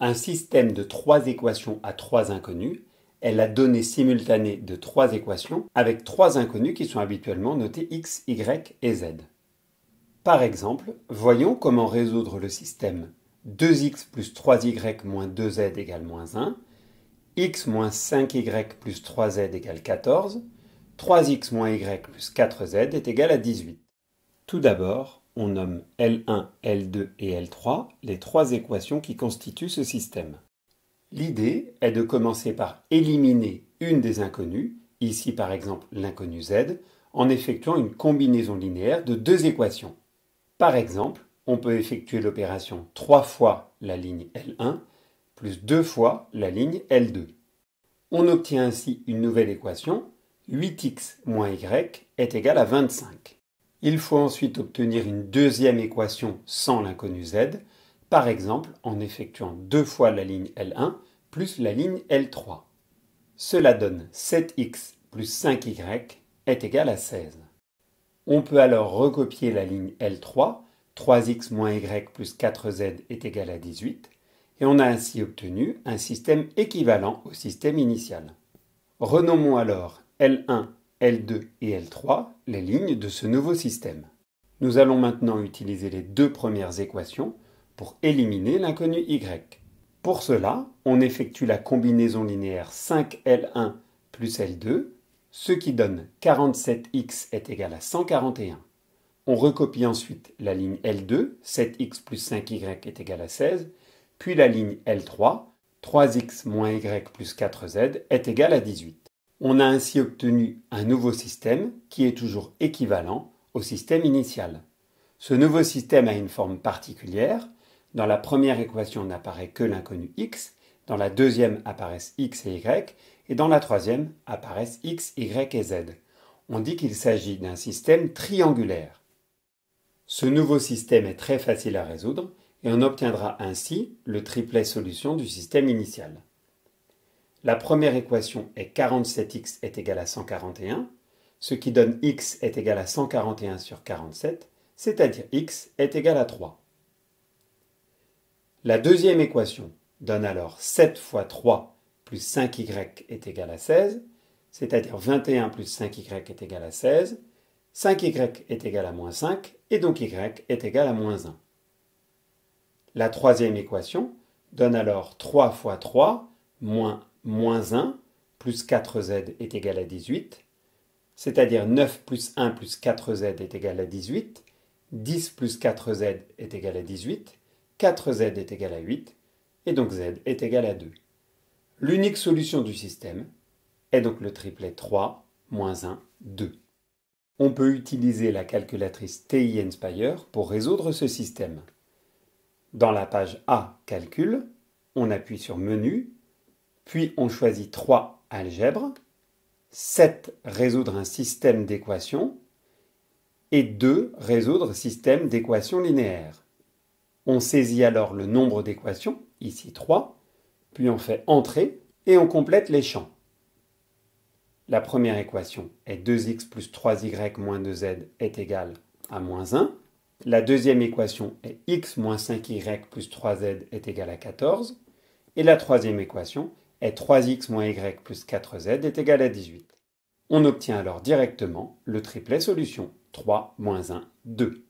un système de trois équations à trois inconnues, est la donnée simultanée de trois équations avec trois inconnues qui sont habituellement notées x, y et z. Par exemple, voyons comment résoudre le système 2x plus 3y moins 2z égale moins 1, x moins 5y plus 3z égale 14, 3x moins y plus 4z est égal à 18. Tout d'abord, on nomme L1, L2 et L3 les trois équations qui constituent ce système. L'idée est de commencer par éliminer une des inconnues, ici par exemple l'inconnue z, en effectuant une combinaison linéaire de deux équations. Par exemple, on peut effectuer l'opération 3 fois la ligne L1 plus 2 fois la ligne L2. On obtient ainsi une nouvelle équation, 8x moins y est égal à 25. Il faut ensuite obtenir une deuxième équation sans l'inconnu z, par exemple en effectuant deux fois la ligne L1 plus la ligne L3. Cela donne 7x plus 5y est égal à 16. On peut alors recopier la ligne L3, 3x moins y plus 4z est égal à 18, et on a ainsi obtenu un système équivalent au système initial. Renommons alors L1 L2 et L3, les lignes de ce nouveau système. Nous allons maintenant utiliser les deux premières équations pour éliminer l'inconnu y. Pour cela, on effectue la combinaison linéaire 5L1 plus L2, ce qui donne 47x est égal à 141. On recopie ensuite la ligne L2, 7x plus 5y est égal à 16, puis la ligne L3, 3x moins y plus 4z est égal à 18. On a ainsi obtenu un nouveau système qui est toujours équivalent au système initial. Ce nouveau système a une forme particulière. Dans la première équation n'apparaît que l'inconnu x, dans la deuxième apparaissent x et y, et dans la troisième apparaissent x, y et z. On dit qu'il s'agit d'un système triangulaire. Ce nouveau système est très facile à résoudre et on obtiendra ainsi le triplet solution du système initial. La première équation est 47x est égal à 141, ce qui donne x est égal à 141 sur 47, c'est-à-dire x est égal à 3. La deuxième équation donne alors 7 fois 3 plus 5y est égal à 16, c'est-à-dire 21 plus 5y est égal à 16, 5y est égal à moins 5, et donc y est égal à moins 1. La troisième équation donne alors 3 fois 3 moins moins 1 plus 4z est égal à 18, c'est-à-dire 9 plus 1 plus 4z est égal à 18, 10 plus 4z est égal à 18, 4z est égal à 8, et donc z est égal à 2. L'unique solution du système est donc le triplet 3, moins 1, 2. On peut utiliser la calculatrice TI Inspire pour résoudre ce système. Dans la page A Calcul, on appuie sur Menu puis on choisit 3 algèbres, 7 résoudre un système d'équations et 2 résoudre système d'équations linéaires. On saisit alors le nombre d'équations, ici 3, puis on fait entrer et on complète les champs. La première équation est 2x plus 3y moins 2z est égal à moins 1. La deuxième équation est x moins 5y plus 3z est égal à 14. Et la troisième équation est est 3x moins y plus 4z est égal à 18. On obtient alors directement le triplet solution 3 moins 1, 2.